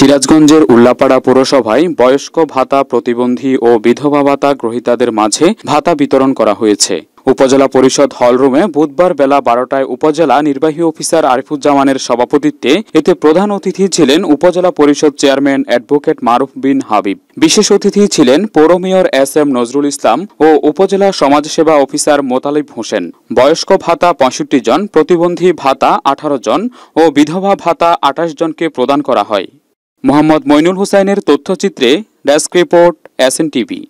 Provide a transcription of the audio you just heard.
সিরাজগঞ্জের উল্লাপাড়া পুরসভায় বয়স্ক ভাতা প্রতিবন্ধী ও বিধবা ভাতা গ্রহীতাদের মাঝে ভাতা বিতরণ করা হয়েছে উপজেলা পরিষদ হলরুমে বুধবার বেলা বারোটায় উপজেলা নির্বাহী অফিসার আরিফুজ্জামানের সভাপতিত্বে এতে প্রধান অতিথি ছিলেন উপজেলা পরিষদ চেয়ারম্যান অ্যাডভোকেট মারুফ বিন হাবিব বিশেষ অতিথি ছিলেন পৌর mayor S M Nazrul Islam ও উপজেলা সমাজসেবা অফিসার মোতালিব হোসেন বয়স্ক ভাতা পঁয়ষট্টি জন প্রতিবন্ধী ভাতা আঠারো জন ও বিধবা ভাতা আঠাশ জনকে প্রদান করা হয় মোহাম্মদ মইনুল হুসাইনের তথ্যচিত্রে ডেস্ক রিপোর্ট এস টিভি